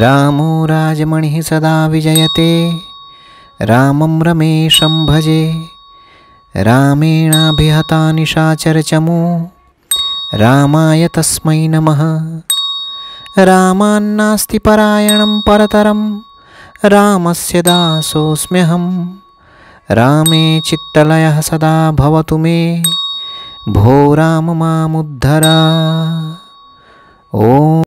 रामो राजमणि सदा विजयते रामं रमेशं भजे रामेणाभिहता निशाचर चमो रामाय तस्मै नमः रामान्नास्ति परायणं परतरं रामस्य दासोऽस्म्यहं रामे चित्तलयः सदा भवतु मे भो राम मामुद्धरा